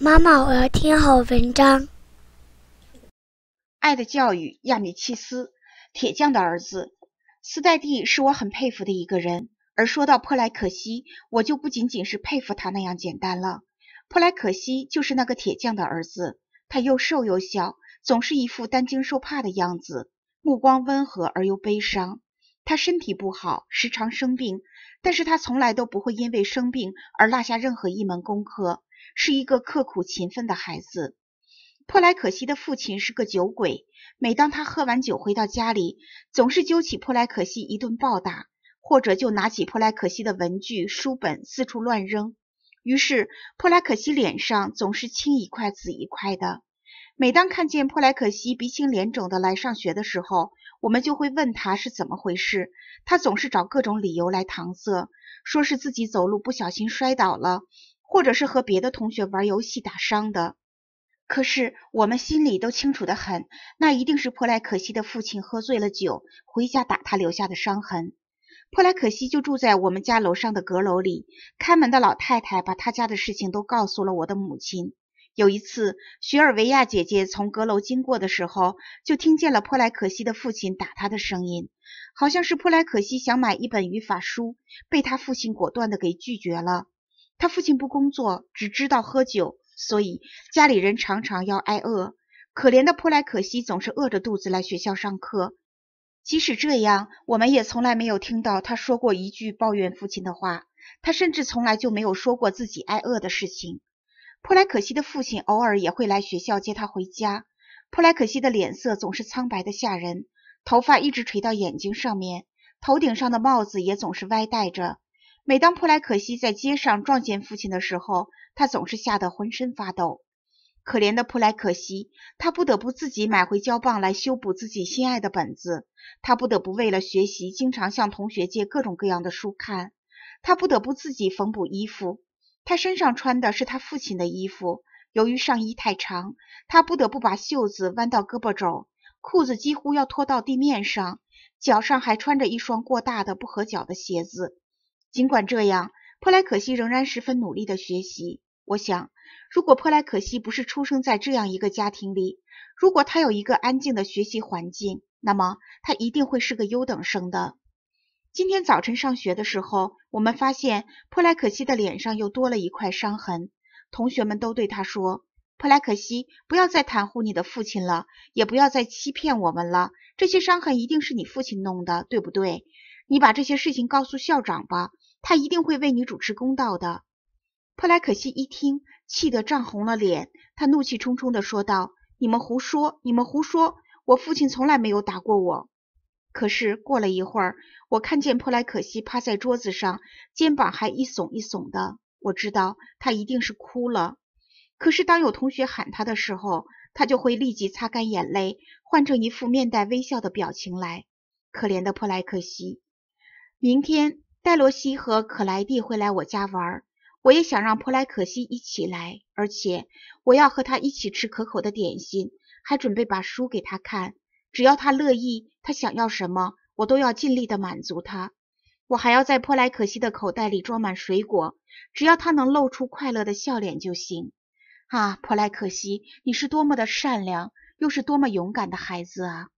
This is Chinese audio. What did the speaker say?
妈妈，我要听好文章。《爱的教育》亚米契斯，《铁匠的儿子》斯黛蒂是我很佩服的一个人。而说到珀莱可西，我就不仅仅是佩服他那样简单了。珀莱可西就是那个铁匠的儿子，他又瘦又小，总是一副担惊受怕的样子，目光温和而又悲伤。他身体不好，时常生病，但是他从来都不会因为生病而落下任何一门功课。是一个刻苦勤奋的孩子。珀莱可西的父亲是个酒鬼，每当他喝完酒回到家里，总是揪起珀莱可西一顿暴打，或者就拿起珀莱可西的文具、书本四处乱扔。于是，珀莱可西脸上总是青一块紫一块的。每当看见珀莱可西鼻青脸肿的来上学的时候，我们就会问他是怎么回事，他总是找各种理由来搪塞，说是自己走路不小心摔倒了。或者是和别的同学玩游戏打伤的，可是我们心里都清楚的很，那一定是珀莱可西的父亲喝醉了酒回家打他留下的伤痕。珀莱可西就住在我们家楼上的阁楼里，开门的老太太把他家的事情都告诉了我的母亲。有一次，雪尔维亚姐姐从阁楼经过的时候，就听见了珀莱可西的父亲打他的声音，好像是珀莱可西想买一本语法书，被他父亲果断的给拒绝了。他父亲不工作，只知道喝酒，所以家里人常常要挨饿。可怜的普莱可西总是饿着肚子来学校上课。即使这样，我们也从来没有听到他说过一句抱怨父亲的话。他甚至从来就没有说过自己挨饿的事情。普莱可西的父亲偶尔也会来学校接他回家。普莱可西的脸色总是苍白的吓人，头发一直垂到眼睛上面，头顶上的帽子也总是歪戴着。每当普莱可西在街上撞见父亲的时候，他总是吓得浑身发抖。可怜的普莱可西，他不得不自己买回胶棒来修补自己心爱的本子。他不得不为了学习，经常向同学借各种各样的书看。他不得不自己缝补衣服。他身上穿的是他父亲的衣服。由于上衣太长，他不得不把袖子弯到胳膊肘，裤子几乎要拖到地面上，脚上还穿着一双过大的不合脚的鞋子。尽管这样，珀莱可西仍然十分努力地学习。我想，如果珀莱可西不是出生在这样一个家庭里，如果他有一个安静的学习环境，那么他一定会是个优等生的。今天早晨上学的时候，我们发现珀莱可西的脸上又多了一块伤痕。同学们都对他说：“珀莱可西，不要再袒护你的父亲了，也不要再欺骗我们了。这些伤痕一定是你父亲弄的，对不对？你把这些事情告诉校长吧。”他一定会为你主持公道的。普莱可西一听，气得涨红了脸，他怒气冲冲的说道：“你们胡说！你们胡说！我父亲从来没有打过我。”可是过了一会儿，我看见普莱可西趴在桌子上，肩膀还一耸一耸的，我知道他一定是哭了。可是当有同学喊他的时候，他就会立即擦干眼泪，换成一副面带微笑的表情来。可怜的普莱克西，明天。戴罗西和可莱蒂会来我家玩，我也想让普莱可西一起来，而且我要和他一起吃可口的点心，还准备把书给他看。只要他乐意，他想要什么，我都要尽力的满足他。我还要在普莱可西的口袋里装满水果，只要他能露出快乐的笑脸就行。啊，普莱可西，你是多么的善良，又是多么勇敢的孩子啊！